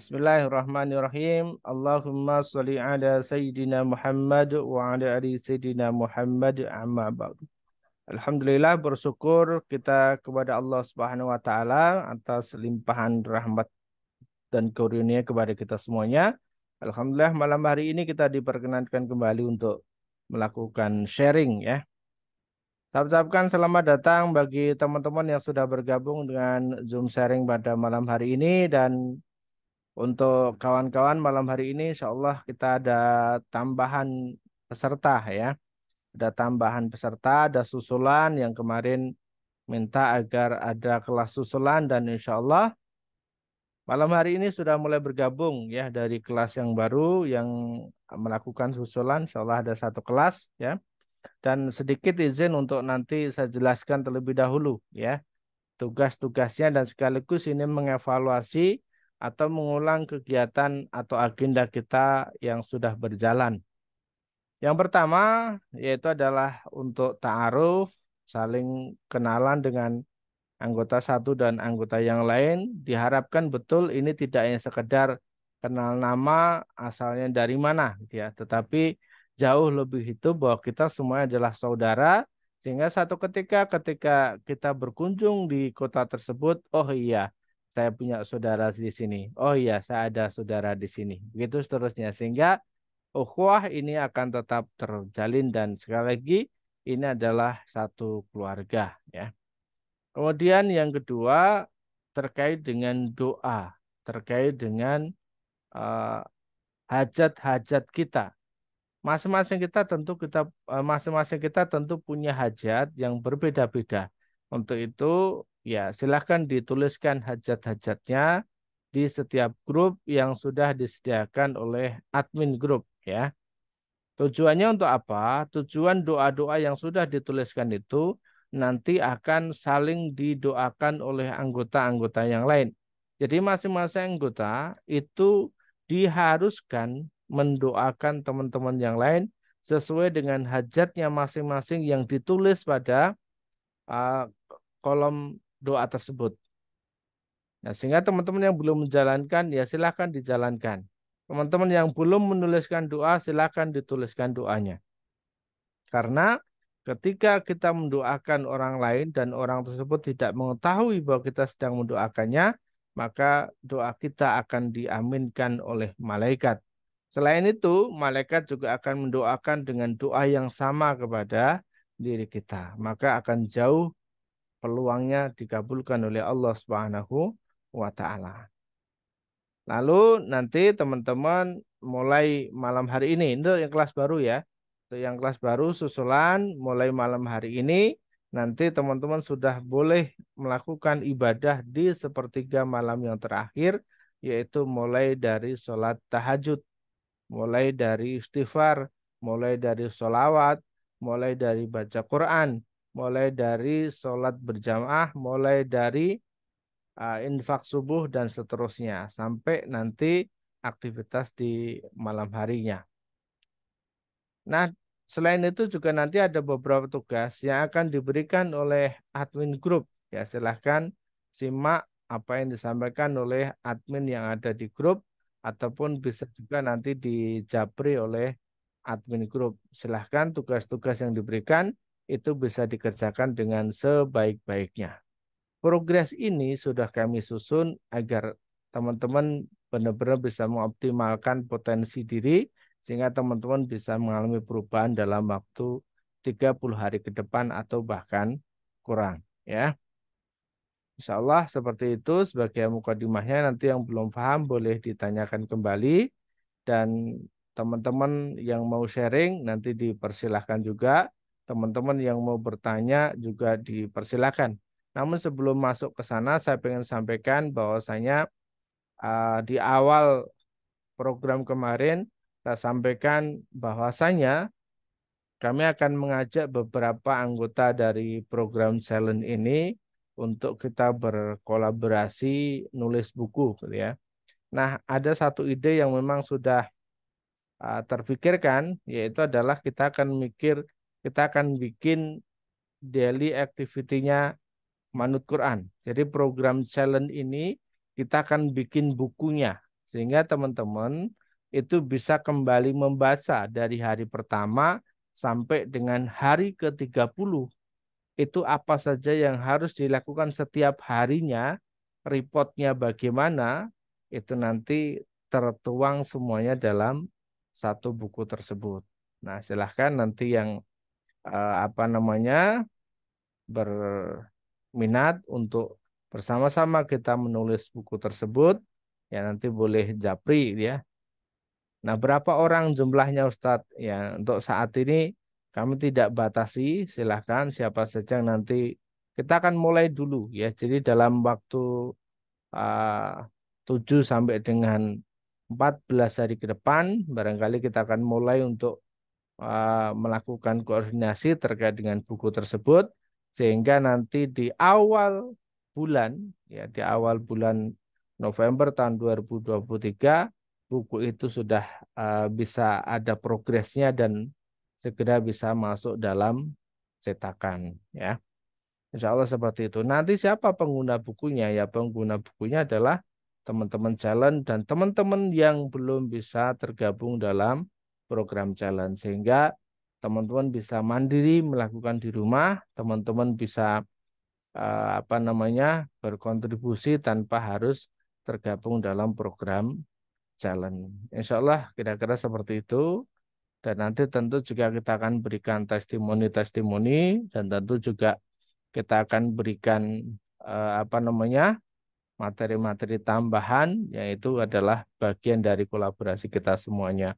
Bismillahirrahmanirrahim. Allahumma salli ala Sayyidina Muhammad wa ala ali Sayyidina Muhammad amma ba'd. Alhamdulillah bersyukur kita kepada Allah Subhanahu wa taala atas limpahan rahmat dan karunia kepada kita semuanya. Alhamdulillah malam hari ini kita diperkenankan kembali untuk melakukan sharing ya. Ucapkan selamat datang bagi teman-teman yang sudah bergabung dengan Zoom sharing pada malam hari ini dan untuk kawan-kawan malam hari ini insya Allah kita ada tambahan peserta ya. Ada tambahan peserta, ada susulan yang kemarin minta agar ada kelas susulan dan insya Allah malam hari ini sudah mulai bergabung ya dari kelas yang baru yang melakukan susulan insya Allah ada satu kelas ya. Dan sedikit izin untuk nanti saya jelaskan terlebih dahulu ya tugas-tugasnya dan sekaligus ini mengevaluasi atau mengulang kegiatan atau agenda kita yang sudah berjalan. Yang pertama yaitu adalah untuk ta'aruf, saling kenalan dengan anggota satu dan anggota yang lain. Diharapkan betul ini tidak hanya sekedar kenal nama asalnya dari mana gitu ya, tetapi jauh lebih itu bahwa kita semua adalah saudara sehingga satu ketika ketika kita berkunjung di kota tersebut, oh iya, saya punya saudara di sini. Oh iya, saya ada saudara di sini. Begitu seterusnya. Sehingga ukhuwah ini akan tetap terjalin dan sekali lagi ini adalah satu keluarga ya. Kemudian yang kedua terkait dengan doa, terkait dengan eh, hajat-hajat uh, kita. Masing-masing kita tentu kita eh, masing-masing kita tentu punya hajat yang berbeda-beda. Untuk itu Ya, silahkan dituliskan hajat-hajatnya di setiap grup yang sudah disediakan oleh admin grup ya. Tujuannya untuk apa? Tujuan doa-doa yang sudah dituliskan itu nanti akan saling didoakan oleh anggota-anggota yang lain. Jadi masing-masing anggota itu diharuskan mendoakan teman-teman yang lain sesuai dengan hajatnya masing-masing yang ditulis pada uh, kolom doa tersebut. Nah, sehingga teman-teman yang belum menjalankan, ya silahkan dijalankan. Teman-teman yang belum menuliskan doa, silahkan dituliskan doanya. Karena ketika kita mendoakan orang lain dan orang tersebut tidak mengetahui bahwa kita sedang mendoakannya, maka doa kita akan diaminkan oleh malaikat. Selain itu, malaikat juga akan mendoakan dengan doa yang sama kepada diri kita. Maka akan jauh peluangnya dikabulkan oleh Allah Subhanahu wa taala. Lalu nanti teman-teman mulai malam hari ini untuk yang kelas baru ya. Untuk yang kelas baru susulan mulai malam hari ini nanti teman-teman sudah boleh melakukan ibadah di sepertiga malam yang terakhir yaitu mulai dari sholat tahajud, mulai dari istighfar, mulai dari sholawat, mulai dari baca Quran, mulai dari sholat berjamaah, mulai dari uh, infak subuh dan seterusnya sampai nanti aktivitas di malam harinya. Nah, selain itu juga nanti ada beberapa tugas yang akan diberikan oleh admin grup. Ya, silahkan simak apa yang disampaikan oleh admin yang ada di grup ataupun bisa juga nanti dijapri oleh admin grup. Silahkan tugas-tugas yang diberikan itu bisa dikerjakan dengan sebaik-baiknya. Progres ini sudah kami susun agar teman-teman benar-benar bisa mengoptimalkan potensi diri sehingga teman-teman bisa mengalami perubahan dalam waktu 30 hari ke depan atau bahkan kurang ya. Insya Allah seperti itu sebagai mukadimahnya nanti yang belum paham boleh ditanyakan kembali dan teman-teman yang mau sharing nanti dipersilahkan juga teman-teman yang mau bertanya juga dipersilakan. Namun sebelum masuk ke sana, saya ingin sampaikan bahwasanya uh, di awal program kemarin saya sampaikan bahwasanya kami akan mengajak beberapa anggota dari program challenge ini untuk kita berkolaborasi nulis buku, gitu ya. Nah, ada satu ide yang memang sudah uh, terpikirkan, yaitu adalah kita akan mikir kita akan bikin daily activity-nya Manut Quran. Jadi program challenge ini kita akan bikin bukunya sehingga teman-teman itu bisa kembali membaca dari hari pertama sampai dengan hari ke-30. Itu apa saja yang harus dilakukan setiap harinya, reportnya bagaimana, itu nanti tertuang semuanya dalam satu buku tersebut. Nah, silahkan nanti yang Eh, apa namanya berminat untuk bersama-sama kita menulis buku tersebut ya nanti boleh japri ya nah berapa orang jumlahnya Ustadz ya untuk saat ini kami tidak batasi silahkan siapa saja nanti kita akan mulai dulu ya jadi dalam waktu eh, tujuh 7 sampai dengan 14 hari ke depan barangkali kita akan mulai untuk Eh, melakukan koordinasi terkait dengan buku tersebut sehingga nanti di awal bulan ya di awal bulan November tahun 2023 buku itu sudah uh, bisa ada progresnya dan segera bisa masuk dalam cetakan ya. Insya Allah seperti itu. Nanti siapa pengguna bukunya? Ya pengguna bukunya adalah teman-teman jalan dan teman-teman yang belum bisa tergabung dalam program jalan sehingga teman-teman bisa mandiri melakukan di rumah, teman-teman bisa eh, apa namanya berkontribusi tanpa harus tergabung dalam program jalan. Insya Allah kira-kira seperti itu. Dan nanti tentu juga kita akan berikan testimoni-testimoni dan tentu juga kita akan berikan eh, apa namanya materi-materi tambahan yaitu adalah bagian dari kolaborasi kita semuanya.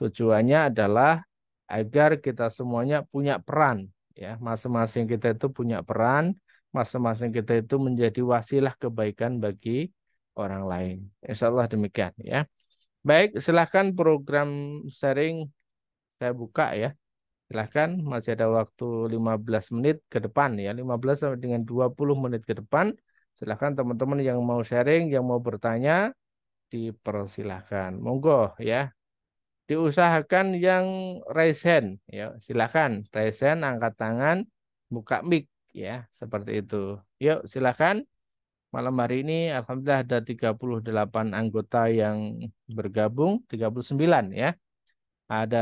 Tujuannya adalah agar kita semuanya punya peran ya, masing-masing kita itu punya peran, masing-masing kita itu menjadi wasilah kebaikan bagi orang lain. Insya Allah demikian ya. Baik, silahkan program sharing saya buka ya. Silahkan masih ada waktu 15 menit ke depan ya. 15 sampai dengan 20 menit ke depan. Silahkan teman-teman yang mau sharing, yang mau bertanya, dipersilahkan. Monggo ya diusahakan yang raise hand ya silakan raise hand angkat tangan buka mic ya seperti itu yuk silakan malam hari ini alhamdulillah ada 38 anggota yang bergabung 39 ya ada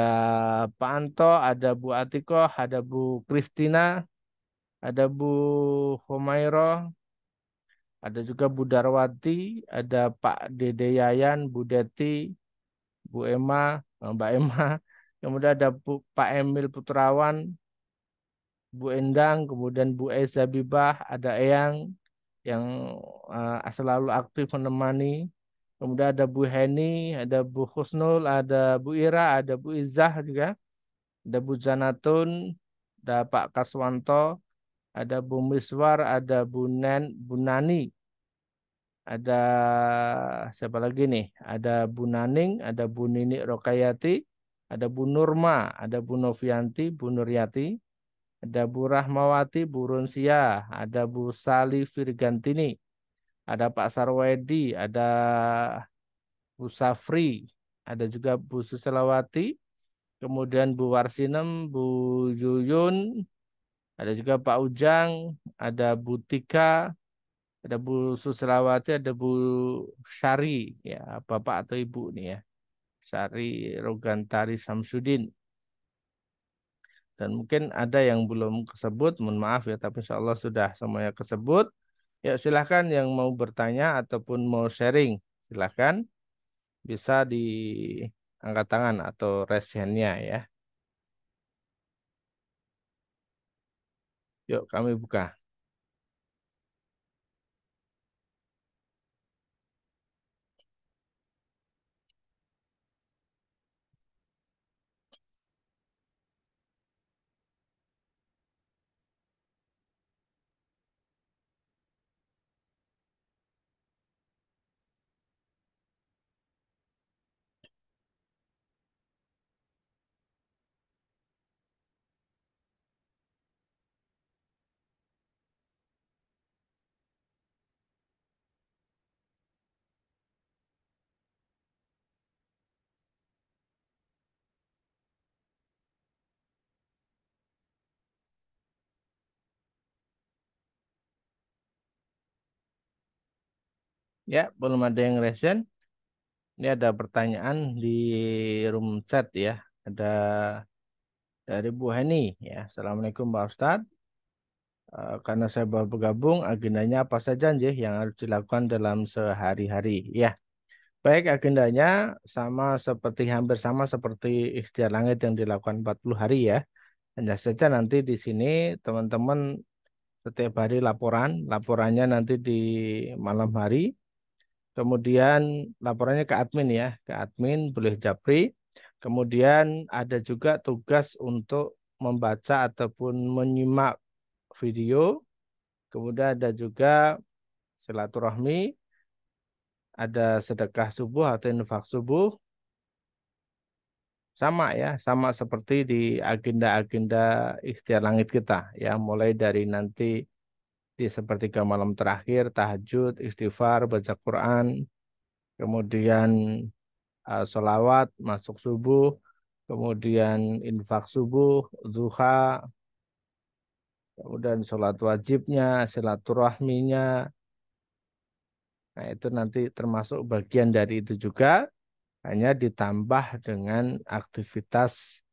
Pak Anto ada Bu Atiko ada Bu Kristina ada Bu Homairo ada juga Bu Darwati ada Pak Dede Yayan Bu Deti Bu Emma, eh, Mbak Emma, kemudian ada Bu, Pak Emil Putrawan, Bu Endang, kemudian Bu Eza Bibah, ada Eyang yang uh, selalu aktif menemani, kemudian ada Bu Heni, ada Bu Husnul, ada Bu Ira, ada Bu Izah juga, ada Bu Janatun, ada Pak Kaswanto, ada Bu Miswar, ada Bu Nen, Bu Nani, ada siapa lagi nih? Ada Bu Naning, ada Bu Nini Rokayati, ada Bu Nurma, ada Bu Novianti, Bu Nuryati, ada Bu Rahmawati, Bu Runsia, ada Bu Sali Virgantini, ada Pak Sarwedi, ada Bu Safri, ada juga Bu Suselawati, kemudian Bu Warsinem, Bu Yuyun, ada juga Pak Ujang, ada Bu Tika, ada Bu Susrawati, ada Bu Sari, ya Bapak atau Ibu nih ya. Sari Rogantari Samsudin. Dan mungkin ada yang belum kesebut, mohon maaf ya, tapi insya Allah sudah semuanya kesebut. Ya silahkan yang mau bertanya ataupun mau sharing, silahkan bisa di angkat tangan atau raise ya. Yuk kami buka. Ya, belum ada yang resen. Ini ada pertanyaan di room chat ya. Ada dari Bu Heni ya. Assalamualaikum Pak Ustadz. Eh, karena saya baru bergabung, agendanya apa saja Njih, yang harus dilakukan dalam sehari-hari? Ya, baik agendanya sama seperti hampir sama seperti ikhtiar langit yang dilakukan 40 hari ya. Hanya saja nanti di sini teman-teman setiap hari laporan, laporannya nanti di malam hari. Kemudian laporannya ke admin ya, ke admin boleh japri. Kemudian ada juga tugas untuk membaca ataupun menyimak video. Kemudian ada juga silaturahmi, ada sedekah subuh atau infak subuh. Sama ya, sama seperti di agenda-agenda ikhtiar langit kita ya, mulai dari nanti di iya, sepertiga malam terakhir, tahajud, istighfar, baca Quran, kemudian uh, eh, solawat, masuk subuh, kemudian infak subuh, duha, kemudian sholat wajibnya, silaturahminya. Nah itu nanti termasuk bagian dari itu juga, hanya ditambah dengan aktivitas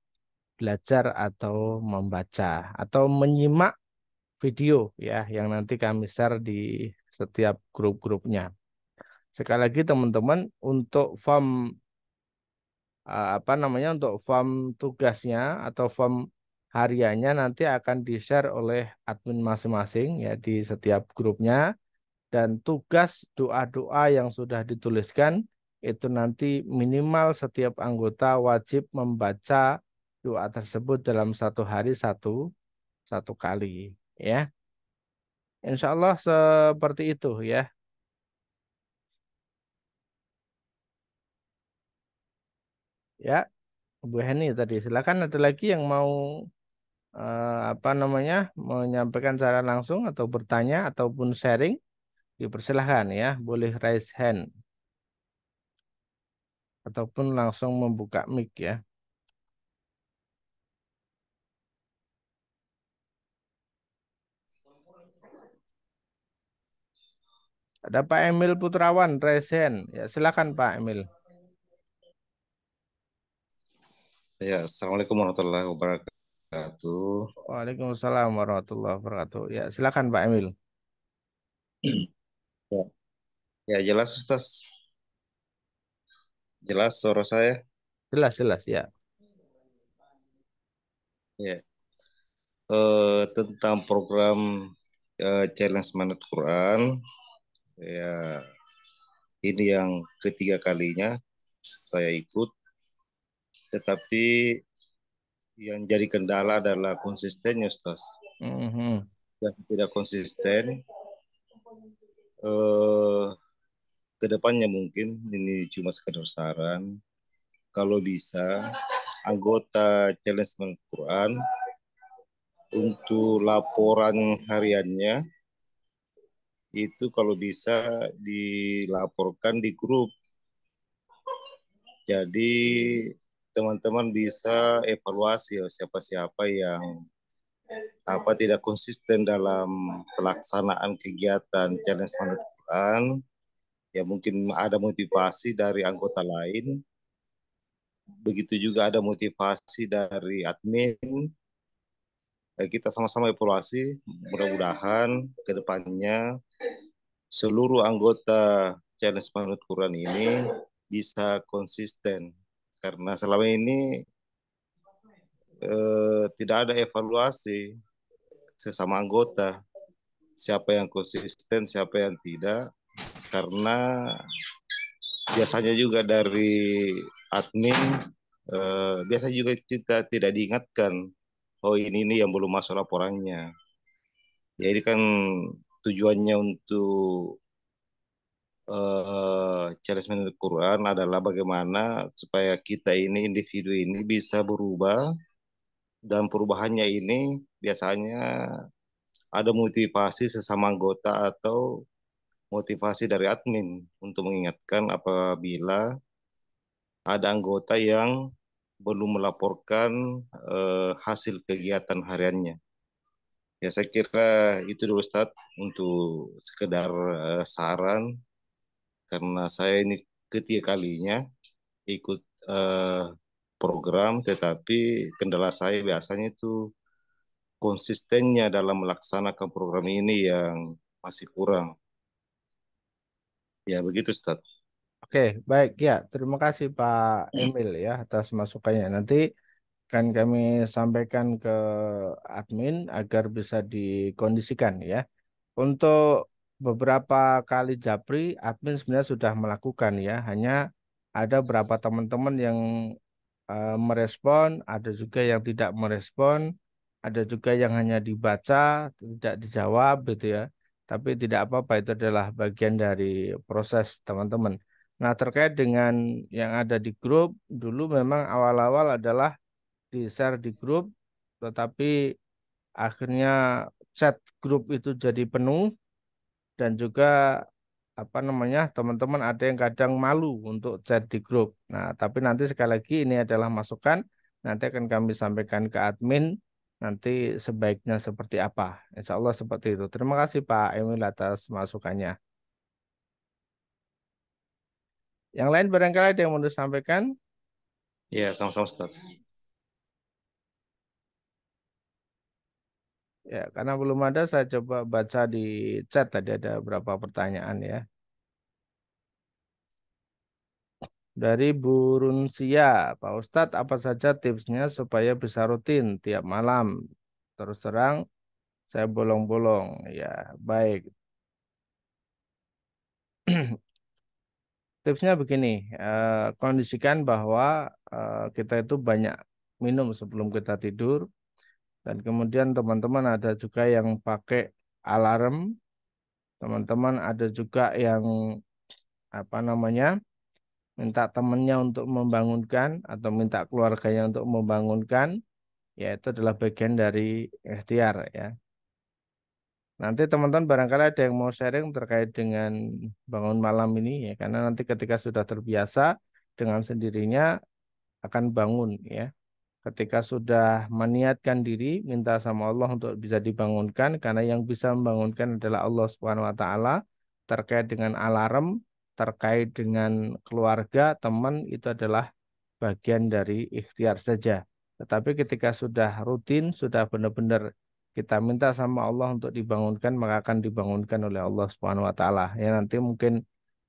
belajar atau membaca atau menyimak video ya yang nanti kami share di setiap grup-grupnya. Sekali lagi teman-teman untuk form eh, apa namanya untuk form tugasnya atau form hariannya nanti akan di-share oleh admin masing-masing ya di setiap grupnya dan tugas doa-doa yang sudah dituliskan itu nanti minimal setiap anggota wajib membaca doa tersebut dalam satu hari satu satu kali ya Insya Allah seperti itu ya ya Bu Heni tadi silakan ada lagi yang mau eh, apa namanya menyampaikan secara langsung atau bertanya ataupun sharing dipersilahkan ya boleh raise hand ataupun langsung membuka mic ya Ada Pak Emil Putrawan, resen. Ya, silakan Pak Emil. Ya, Assalamualaikum warahmatullahi wabarakatuh. Waalaikumsalam warahmatullahi wabarakatuh. Ya, silakan Pak Emil. ya. ya, jelas Ustaz. Jelas suara saya? Jelas, jelas, ya. Ya. Uh, tentang program uh, Challenge Manat Quran ya ini yang ketiga kalinya saya ikut tetapi yang jadi kendala adalah konsistennya Ustaz. Mm-hmm. Yang tidak konsisten eh kedepannya mungkin ini cuma sekedar saran kalau bisa anggota challenge Al-Quran untuk laporan hariannya itu kalau bisa dilaporkan di grup. Jadi teman-teman bisa evaluasi oh, siapa-siapa yang apa tidak konsisten dalam pelaksanaan kegiatan challenge manajemen ya mungkin ada motivasi dari anggota lain begitu juga ada motivasi dari admin Ya, kita sama-sama evaluasi mudah-mudahan kedepannya seluruh anggota Challenge Manut Quran ini bisa konsisten karena selama ini eh, tidak ada evaluasi sesama anggota siapa yang konsisten siapa yang tidak karena biasanya juga dari admin eh, biasanya juga kita tidak diingatkan oh ini nih yang belum masuk laporannya. Ya ini kan tujuannya untuk uh, challenge menurut Quran adalah bagaimana supaya kita ini individu ini bisa berubah dan perubahannya ini biasanya ada motivasi sesama anggota atau motivasi dari admin untuk mengingatkan apabila ada anggota yang belum melaporkan uh, hasil kegiatan hariannya. Ya saya kira itu dulu Ustaz untuk sekedar uh, saran karena saya ini ketiga kalinya ikut uh, program tetapi kendala saya biasanya itu konsistennya dalam melaksanakan program ini yang masih kurang. Ya begitu Ustaz. Oke, baik ya. Terima kasih Pak Emil ya atas masukannya. Nanti akan kami sampaikan ke admin agar bisa dikondisikan ya. Untuk beberapa kali Japri, admin sebenarnya sudah melakukan ya. Hanya ada beberapa teman-teman yang e, merespon, ada juga yang tidak merespon, ada juga yang hanya dibaca, tidak dijawab gitu ya. Tapi tidak apa-apa, itu adalah bagian dari proses teman-teman Nah, terkait dengan yang ada di grup, dulu memang awal-awal adalah di-share di grup, tetapi akhirnya chat grup itu jadi penuh dan juga apa namanya teman-teman ada yang kadang malu untuk chat di grup. Nah, tapi nanti sekali lagi ini adalah masukan nanti akan kami sampaikan ke admin nanti sebaiknya seperti apa. Insya Allah seperti itu. Terima kasih Pak Emil atas masukannya. Yang lain barangkali ada yang mau disampaikan? Ya, sama-sama Ustaz. Ya, karena belum ada saya coba baca di chat tadi ada berapa pertanyaan ya. Dari Burunsia, Pak Ustadz, apa saja tipsnya supaya bisa rutin tiap malam? Terus terang, saya bolong-bolong. Ya, baik. tipsnya begini, uh, kondisikan bahwa uh, kita itu banyak minum sebelum kita tidur. Dan kemudian teman-teman ada juga yang pakai alarm. Teman-teman ada juga yang apa namanya minta temannya untuk membangunkan atau minta keluarganya untuk membangunkan yaitu adalah bagian dari ikhtiar ya Nanti teman-teman barangkali ada yang mau sharing terkait dengan bangun malam ini ya, karena nanti ketika sudah terbiasa dengan sendirinya akan bangun ya. Ketika sudah meniatkan diri minta sama Allah untuk bisa dibangunkan karena yang bisa membangunkan adalah Allah Subhanahu wa taala terkait dengan alarm, terkait dengan keluarga, teman itu adalah bagian dari ikhtiar saja. Tetapi ketika sudah rutin, sudah benar-benar kita minta sama Allah untuk dibangunkan maka akan dibangunkan oleh Allah Subhanahu wa taala. Ya nanti mungkin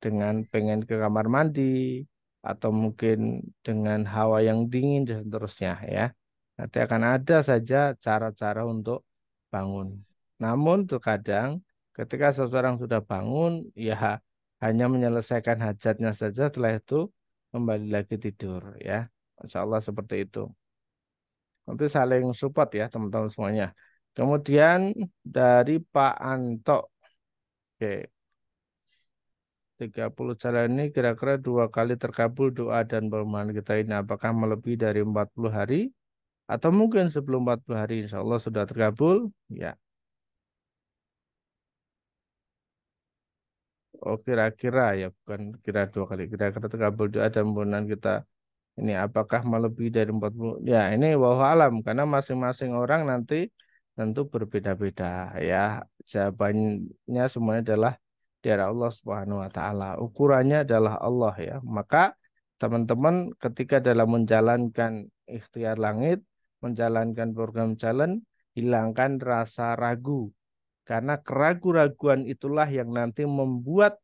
dengan pengen ke kamar mandi atau mungkin dengan hawa yang dingin dan seterusnya ya. Nanti akan ada saja cara-cara untuk bangun. Namun terkadang ketika seseorang sudah bangun ya hanya menyelesaikan hajatnya saja setelah itu kembali lagi tidur ya. Insya Allah seperti itu. Nanti saling support ya teman-teman semuanya. Kemudian dari Pak Anto. Oke. 30 jalan ini kira-kira dua kali terkabul doa dan permohonan kita ini. Apakah melebihi dari 40 hari? Atau mungkin sebelum 40 hari insya Allah sudah terkabul? Ya. Oh kira-kira ya bukan kira dua kali kira-kira terkabul doa dan permohonan kita ini apakah melebihi dari 40 ya ini wahyu alam karena masing-masing orang nanti tentu berbeda-beda ya. Jawabannya semuanya adalah dari Allah Subhanahu wa taala. Ukurannya adalah Allah ya. Maka teman-teman ketika dalam menjalankan ikhtiar langit, menjalankan program jalan, hilangkan rasa ragu. Karena keraguan-raguan itulah yang nanti membuat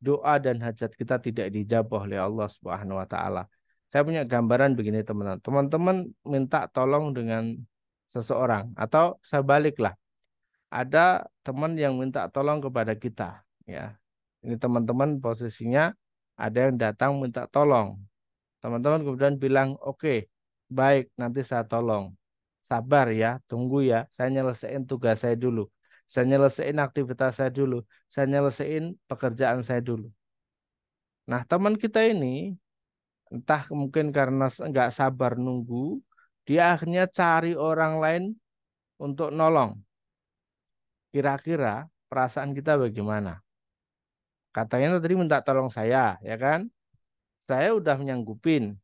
doa dan hajat kita tidak dijawab oleh Allah Subhanahu wa taala. Saya punya gambaran begini teman-teman. Teman-teman minta tolong dengan seseorang atau sebaliklah ada teman yang minta tolong kepada kita ya ini teman-teman posisinya ada yang datang minta tolong teman-teman kemudian bilang oke okay, baik nanti saya tolong sabar ya tunggu ya saya nyelesain tugas saya dulu saya nyelesain aktivitas saya dulu saya nyelesain pekerjaan saya dulu nah teman kita ini entah mungkin karena nggak sabar nunggu dia akhirnya cari orang lain untuk nolong. Kira-kira perasaan kita bagaimana? Katanya tadi minta tolong saya, ya kan? Saya udah menyanggupin.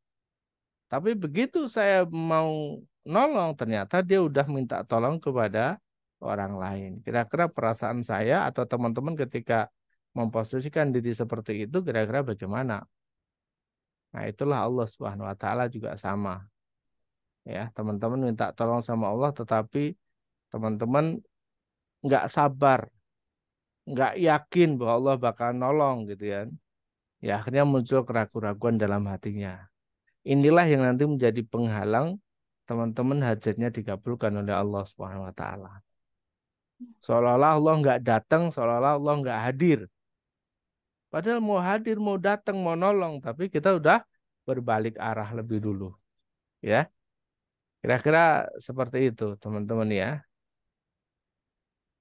Tapi begitu saya mau nolong, ternyata dia udah minta tolong kepada orang lain. Kira-kira perasaan saya atau teman-teman ketika memposisikan diri seperti itu kira-kira bagaimana? Nah, itulah Allah Subhanahu wa taala juga sama ya teman-teman minta tolong sama Allah tetapi teman-teman nggak sabar nggak yakin bahwa Allah bakal nolong gitu ya ya akhirnya muncul keraguan-keraguan dalam hatinya inilah yang nanti menjadi penghalang teman-teman hajatnya dikabulkan oleh Allah Subhanahu wa taala seolah-olah Allah nggak datang seolah-olah Allah nggak hadir padahal mau hadir mau datang mau nolong tapi kita udah berbalik arah lebih dulu ya Kira-kira seperti itu, teman-teman ya.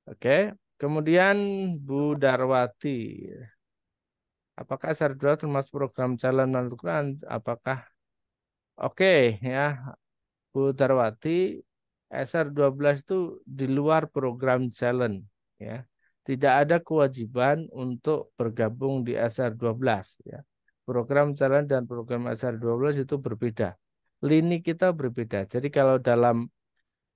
Oke, kemudian Bu Darwati. Apakah sr S2 termasuk program jalan Al-Quran? Apakah Oke ya, Bu Darwati, SR12 itu di luar program jalan ya. Tidak ada kewajiban untuk bergabung di SR12 ya. Program jalan dan program SR12 itu berbeda lini kita berbeda. Jadi kalau dalam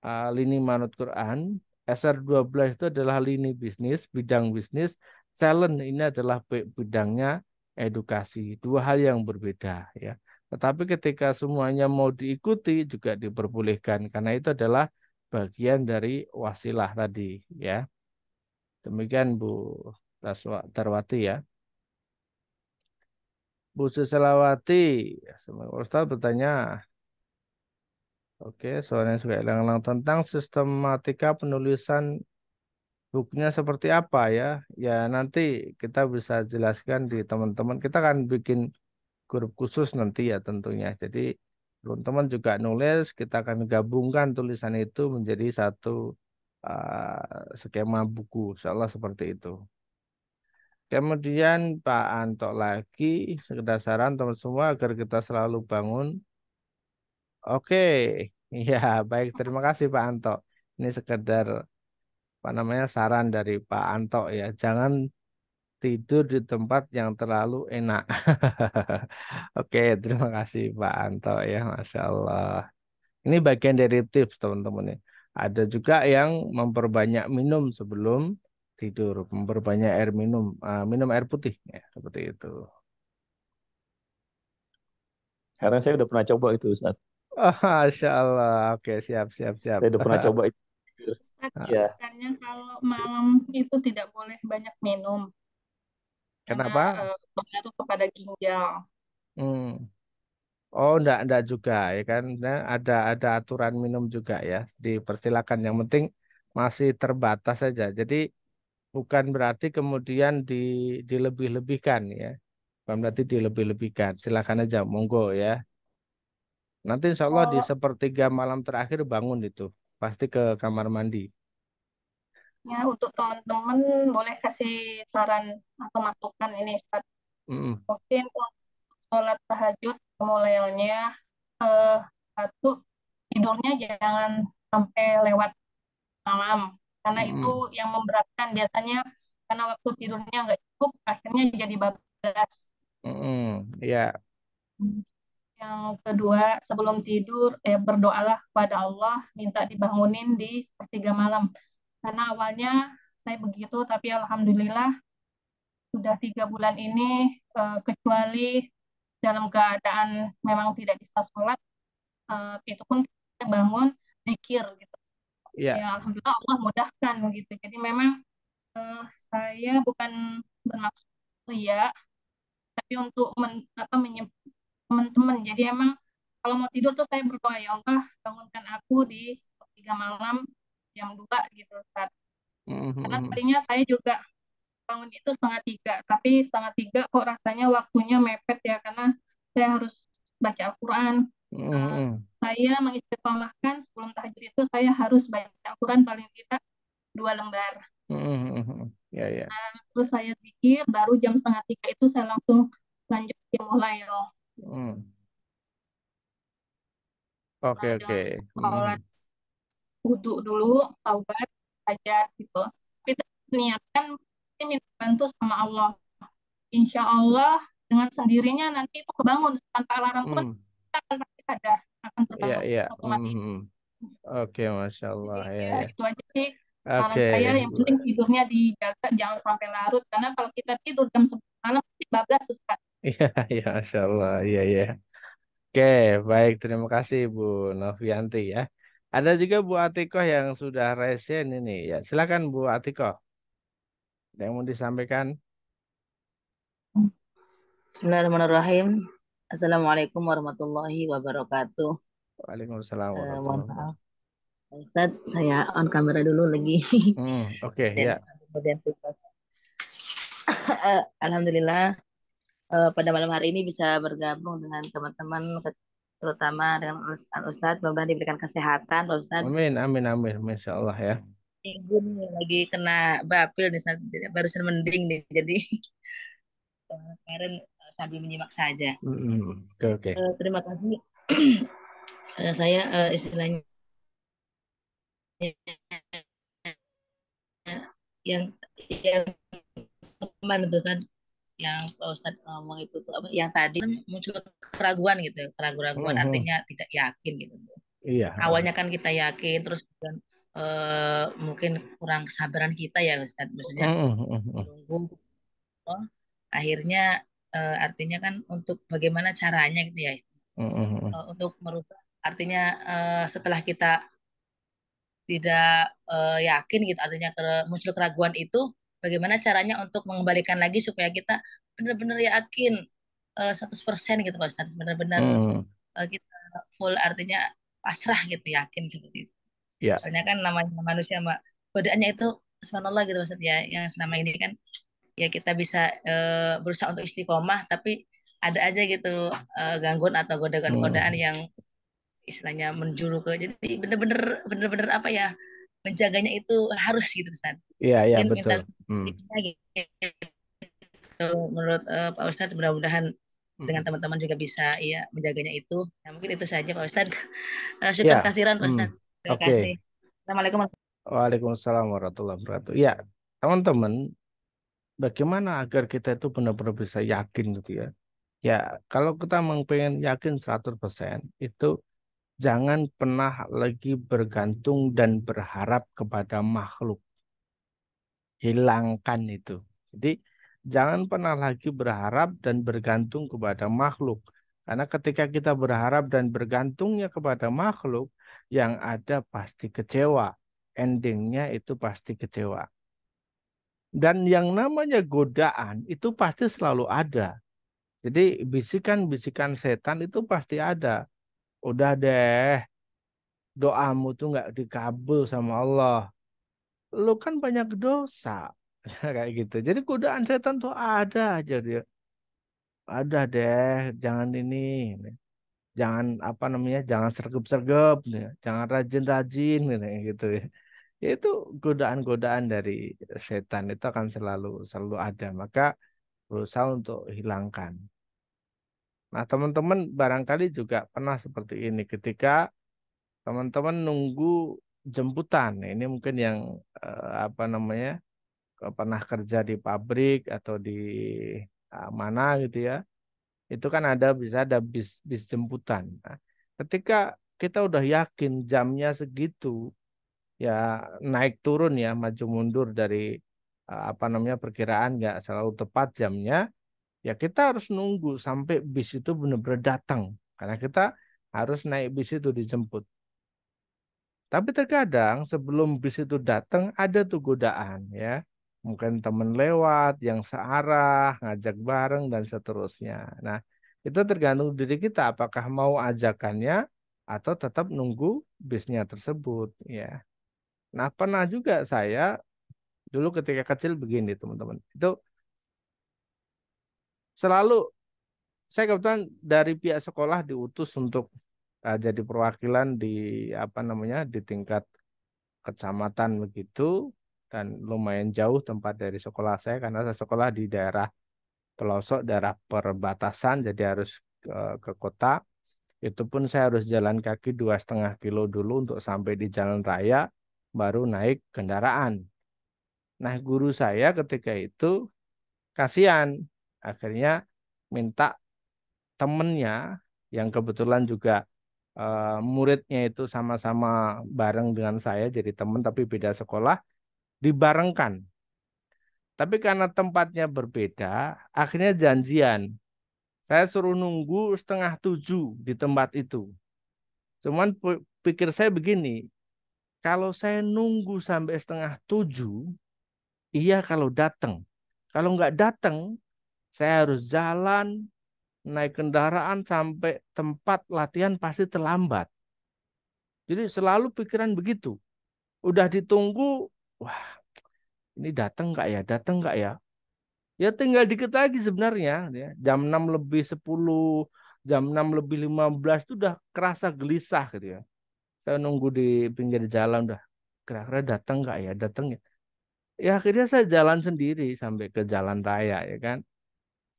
uh, lini manut Quran, SR12 itu adalah lini bisnis, bidang bisnis, challenge ini adalah bidangnya edukasi. Dua hal yang berbeda ya. Tetapi ketika semuanya mau diikuti juga diperbolehkan karena itu adalah bagian dari wasilah tadi ya. Demikian Bu Tarwati ya. Bu Susilawati, Ustaz bertanya, Oke, soalnya juga hilang-hilang tentang sistematika penulisan bukunya seperti apa ya. Ya nanti kita bisa jelaskan di teman-teman. Kita akan bikin grup khusus nanti ya tentunya. Jadi teman-teman juga nulis, kita akan gabungkan tulisan itu menjadi satu uh, skema buku. Insyaallah seperti itu. Kemudian Pak Anto lagi, sekedar saran teman semua agar kita selalu bangun Oke, ya baik terima kasih Pak Anto. Ini sekedar apa namanya saran dari Pak Anto ya, jangan tidur di tempat yang terlalu enak. Oke, terima kasih Pak Anto ya, masya Allah. Ini bagian dari tips teman-teman ya. Ada juga yang memperbanyak minum sebelum tidur, memperbanyak air minum, uh, minum air putih ya seperti itu. Karena saya sudah pernah coba itu Ustaz. Oh, ah, Masya Allah. Oke, siap, siap, siap. Saya udah pernah coba itu. Iya. Ah. Karena kalau malam itu tidak boleh banyak minum. Kenapa? Karena uh, kepada ginjal. Hmm. Oh, enggak, enggak juga ya kan. Nah, ada ada aturan minum juga ya. Dipersilakan. Yang penting masih terbatas saja. Jadi bukan berarti kemudian di dilebih-lebihkan ya. Bukan berarti dilebih-lebihkan. Silakan aja, monggo ya. Nanti insya Allah oh. di sepertiga malam terakhir bangun itu. Pasti ke kamar mandi. Ya, untuk teman-teman boleh kasih saran atau masukan ini Ustaz. Mm. Mungkin untuk sholat tahajud mulainya eh, satu tidurnya jangan sampai lewat malam karena mm. itu yang memberatkan biasanya karena waktu tidurnya nggak cukup akhirnya jadi bablas. Mm. Ya. Yeah. Hmm. Yang kedua, sebelum tidur eh, berdoalah kepada Allah, minta dibangunin di sepertiga malam. Karena awalnya saya begitu, tapi alhamdulillah sudah tiga bulan ini eh, kecuali dalam keadaan memang tidak bisa sholat, eh, itu pun saya bangun zikir gitu. Yeah. Ya alhamdulillah Allah mudahkan gitu. Jadi memang eh, saya bukan bermaksud ya, tapi untuk men, apa, teman-teman jadi emang kalau mau tidur tuh saya berdoa ya Allah bangunkan aku di tiga malam jam dua gitu saat mm-hmm. karena tadinya saya juga bangun itu setengah tiga tapi setengah tiga kok rasanya waktunya mepet ya karena saya harus baca Al-Quran mm-hmm. saya mengistiqomahkan sebelum tahajud itu saya harus baca Al-Quran paling tidak dua lembar mm-hmm. yeah, yeah. Nah, terus saya zikir baru jam setengah tiga itu saya langsung lanjut mulai loh ya Hmm. Oke, oke. Kalau hmm. dulu, taubat, aja gitu. Kita niatkan minta bantu sama Allah. Insya Allah dengan sendirinya nanti itu kebangun tanpa alarm pun Hmm. kita akan pasti sadar akan terbangun yeah, yeah. Oke, Oke, Masya Allah. Jadi ya, ya, ya itu aja sih Okay. saya. Yang penting tidurnya dijaga jangan sampai larut karena kalau kita tidur jam sepuluh malam pasti bablas susah. Iya, ya, Masya Allah. Iya, iya. Oke, baik. Terima kasih Bu Novianti ya. Ada juga Bu Atikoh yang sudah resen ini. Ya, silakan Bu Atikoh. Ada yang mau disampaikan? Bismillahirrahmanirrahim. Assalamualaikum warahmatullahi wabarakatuh. Waalaikumsalam eh, warahmatullahi wabarakatuh. Ustaz, saya on kamera dulu lagi. Hmm, Oke, okay, ya. Kemudian, Alhamdulillah, uh, pada malam hari ini bisa bergabung dengan teman-teman terutama dengan Ustadz mudah diberikan kesehatan Ustadz. Amin amin amin Masya Allah ya. Ibu lagi kena bapil nih barusan mending nih jadi eh, kemarin eh, sambil menyimak saja. Mm -hmm. Oke okay, okay. uh, terima kasih uh, saya uh, istilahnya yang yang teman itu yang Pak Ustadz ngomong itu tuh apa yang tadi kan muncul keraguan gitu keraguan-keraguan hmm. hmm. artinya tidak yakin gitu iya awalnya kan kita yakin terus dan uh, eh, mungkin kurang kesabaran kita ya Ustadz maksudnya hmm. hmm, hmm menunggu oh, akhirnya uh, artinya kan untuk bagaimana caranya gitu ya hmm. uh, untuk merubah artinya uh, setelah kita tidak uh, yakin gitu artinya ke, muncul keraguan itu bagaimana caranya untuk mengembalikan lagi supaya kita benar-benar yakin uh, eh, 100% gitu Pak Ustaz, benar-benar hmm. uh, kita full artinya pasrah gitu yakin seperti itu Ya. soalnya kan namanya manusia Mbak godaannya itu subhanallah gitu Pak ya yang selama ini kan ya kita bisa uh, berusaha untuk istiqomah tapi ada aja gitu uh, gangguan atau godaan-godaan hmm. yang istilahnya menjuru ke jadi benar-benar bener-bener apa ya menjaganya itu harus gitu Ustaz. Iya, iya betul. Minta, hmm. Gitu. gitu. Menurut uh, Pak Ustaz mudah-mudahan hmm. dengan teman-teman juga bisa iya menjaganya itu. Nah, mungkin itu saja Pak Ustaz. Uh, syukur ya. kasiran Pak hmm. Ustaz. Hmm. Terima okay. kasih. Assalamualaikum. Waalaikumsalam warahmatullahi wabarakatuh. Ya, teman-teman, bagaimana agar kita itu benar-benar bisa yakin gitu ya. Ya, kalau kita mau pengen yakin 100%, itu jangan pernah lagi bergantung dan berharap kepada makhluk. Hilangkan itu. Jadi jangan pernah lagi berharap dan bergantung kepada makhluk. Karena ketika kita berharap dan bergantungnya kepada makhluk, yang ada pasti kecewa. Endingnya itu pasti kecewa. Dan yang namanya godaan itu pasti selalu ada. Jadi bisikan-bisikan setan itu pasti ada Udah deh, doamu tuh nggak dikabul sama Allah. Lu kan banyak dosa. Kayak gitu. Jadi godaan setan tuh ada aja dia. Ada deh, jangan ini. Jangan apa namanya, jangan sergup-sergup sergup ya. jangan rajin-rajin ya, gitu ya. Itu godaan-godaan dari setan itu akan selalu selalu ada. Maka berusaha untuk hilangkan. Nah, teman-teman barangkali juga pernah seperti ini ketika teman-teman nunggu jemputan. Nah, ini mungkin yang eh, apa namanya? pernah kerja di pabrik atau di eh, mana gitu ya. Itu kan ada bisa ada bis bis jemputan. Nah, ketika kita udah yakin jamnya segitu ya naik turun ya maju mundur dari eh, apa namanya perkiraan nggak selalu tepat jamnya ya kita harus nunggu sampai bis itu benar-benar datang karena kita harus naik bis itu dijemput. Tapi terkadang sebelum bis itu datang ada tuh godaan ya. Mungkin teman lewat yang searah, ngajak bareng dan seterusnya. Nah, itu tergantung diri kita apakah mau ajakannya atau tetap nunggu bisnya tersebut ya. Nah, pernah juga saya dulu ketika kecil begini teman-teman. Itu selalu saya kebetulan dari pihak sekolah diutus untuk uh, jadi perwakilan di apa namanya di tingkat kecamatan begitu dan lumayan jauh tempat dari sekolah saya karena saya sekolah di daerah pelosok daerah perbatasan jadi harus ke, ke kota itu pun saya harus jalan kaki dua setengah kilo dulu untuk sampai di jalan raya baru naik kendaraan nah guru saya ketika itu kasihan akhirnya minta temennya yang kebetulan juga uh, muridnya itu sama-sama bareng dengan saya jadi teman tapi beda sekolah dibarengkan. Tapi karena tempatnya berbeda, akhirnya janjian. Saya suruh nunggu setengah tujuh di tempat itu. Cuman pikir saya begini, kalau saya nunggu sampai setengah tujuh, iya kalau datang. Kalau nggak datang, saya harus jalan, naik kendaraan sampai tempat latihan pasti terlambat. Jadi selalu pikiran begitu. Udah ditunggu, wah ini datang nggak ya, datang nggak ya. Ya tinggal dikit lagi sebenarnya. Ya. Jam 6 lebih 10, jam 6 lebih 15 itu udah kerasa gelisah gitu ya. Saya nunggu di pinggir jalan udah kira-kira datang nggak ya, datang ya. Ya akhirnya saya jalan sendiri sampai ke jalan raya ya kan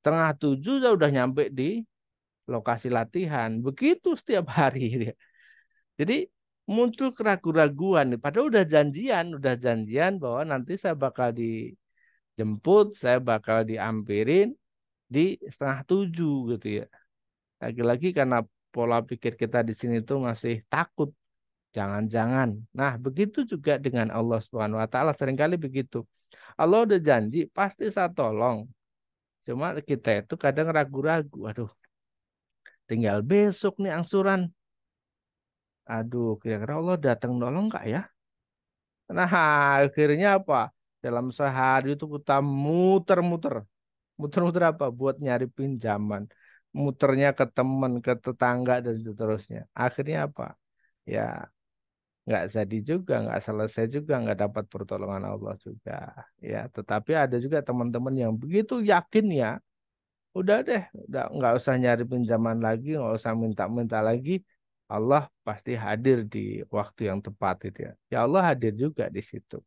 setengah tujuh sudah udah nyampe di lokasi latihan. Begitu setiap hari. Jadi muncul keraguan-raguan. Padahal udah janjian, udah janjian bahwa nanti saya bakal dijemput, saya bakal diampirin di setengah tujuh gitu ya. Lagi-lagi karena pola pikir kita di sini itu masih takut. Jangan-jangan. Nah, begitu juga dengan Allah Subhanahu wa taala seringkali begitu. Allah udah janji pasti saya tolong, Cuma kita itu kadang ragu-ragu. Aduh, tinggal besok nih angsuran. Aduh, kira-kira Allah datang nolong nggak ya? Nah, akhirnya apa? Dalam sehari itu kita muter-muter. Muter-muter apa? Buat nyari pinjaman. Muternya ke teman, ke tetangga, dan seterusnya. Akhirnya apa? Ya, nggak jadi juga, nggak selesai juga, nggak dapat pertolongan Allah juga. Ya, tetapi ada juga teman-teman yang begitu yakin ya, udah deh, udah nggak usah nyari pinjaman lagi, nggak usah minta-minta lagi, Allah pasti hadir di waktu yang tepat itu ya. Ya Allah hadir juga di situ.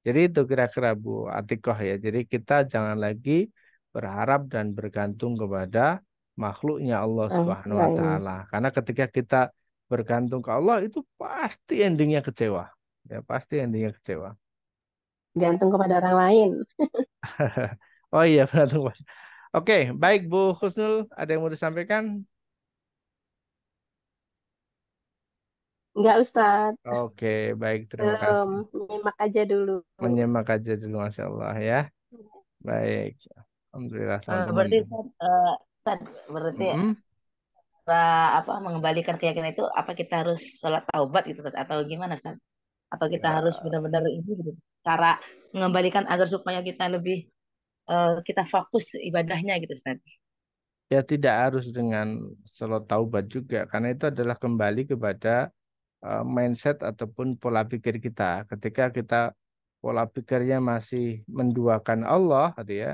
Jadi itu kira-kira Bu Atikoh ya. Jadi kita jangan lagi berharap dan bergantung kepada makhluknya Allah ah, Subhanahu wa taala. Karena ketika kita bergantung ke Allah itu pasti endingnya kecewa. Ya, pasti endingnya kecewa. Gantung kepada orang lain. oh iya, bergantung kepada. Oke, baik Bu Husnul, ada yang mau disampaikan? Enggak Ustadz. Oke, baik. Terima Belum. kasih. Menyimak aja dulu. Menyimak aja dulu, Masya Allah ya. Iya. Baik. Alhamdulillah. Uh, berarti, uh, berarti mm -hmm apa mengembalikan keyakinan itu apa kita harus sholat taubat gitu atau gimana Ustaz? Atau kita ya. harus benar-benar ini gitu cara mengembalikan agar supaya kita lebih uh, kita fokus ibadahnya gitu Ustaz. Ya tidak harus dengan sholat taubat juga karena itu adalah kembali kepada uh, mindset ataupun pola pikir kita. Ketika kita pola pikirnya masih menduakan Allah, gitu ya,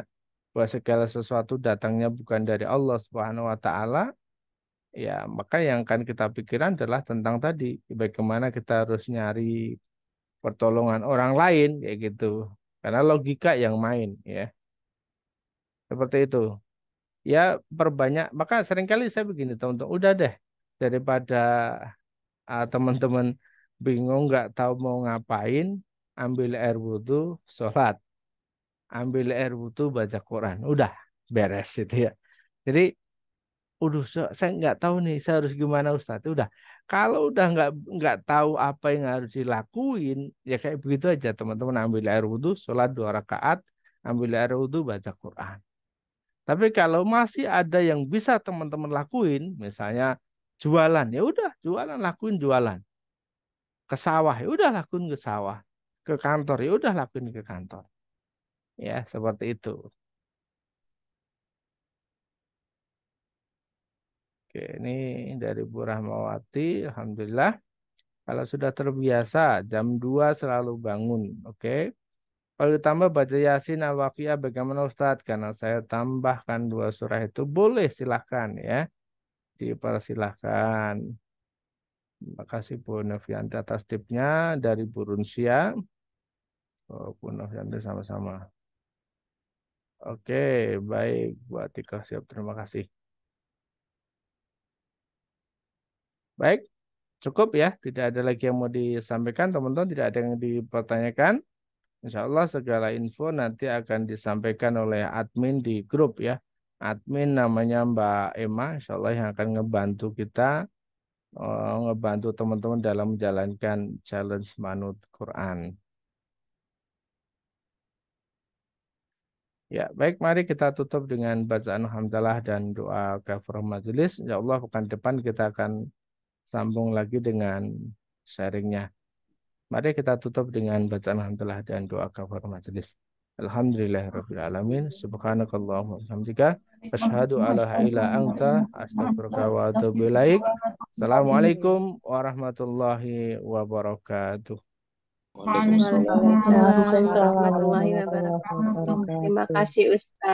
bahwa segala sesuatu datangnya bukan dari Allah Subhanahu wa taala, ya maka yang akan kita pikirkan adalah tentang tadi bagaimana kita harus nyari pertolongan orang lain kayak gitu karena logika yang main ya seperti itu ya perbanyak maka seringkali saya begini teman-teman udah deh daripada teman ah, teman-teman bingung nggak tahu mau ngapain ambil air wudhu sholat ambil air wudhu baca Quran udah beres itu ya jadi Udah saya nggak tahu nih saya harus gimana Ustadz. Udah kalau udah nggak nggak tahu apa yang harus dilakuin ya kayak begitu aja teman-teman ambil air wudhu, sholat dua rakaat, ambil air wudhu, baca Quran. Tapi kalau masih ada yang bisa teman-teman lakuin, misalnya jualan, ya udah jualan lakuin jualan. Ke sawah, ya udah lakuin ke sawah. Ke kantor, ya udah lakuin ke kantor. Ya, seperti itu. Oke, ini dari Bu Rahmawati, alhamdulillah. Kalau sudah terbiasa, jam 2 selalu bangun, oke. Kalau ditambah baca Yasin al waqiah bagaimana Ustadz? Karena saya tambahkan dua surah itu boleh silahkan ya. Dipersilahkan. Terima kasih Bu Novianti atas tipnya dari Burunsia. Oh, Bu Novianti sama-sama. Oke, baik Bu Atika siap. Terima kasih. Baik, cukup ya. Tidak ada lagi yang mau disampaikan, teman-teman. Tidak ada yang dipertanyakan. Insya Allah segala info nanti akan disampaikan oleh admin di grup ya. Admin namanya Mbak Emma, insya Allah yang akan ngebantu kita, eh, ngebantu teman-teman dalam menjalankan challenge manut Quran. Ya, baik mari kita tutup dengan bacaan hamdalah dan doa kafar majelis. Insya Allah pekan depan kita akan sambung lagi dengan sharingnya. Mari kita tutup dengan bacaan alhamdulillah dan doa kafar majelis. Alhamdulillahirrabbilalamin. Subhanakallahumma wabihamdika. Asyhadu ala ila anta astaghfiruka wa atubu ilaik. Assalamualaikum warahmatullahi wabarakatuh. Waalaikumsalam warahmatullahi wabarakatuh. Terima kasih Ustaz.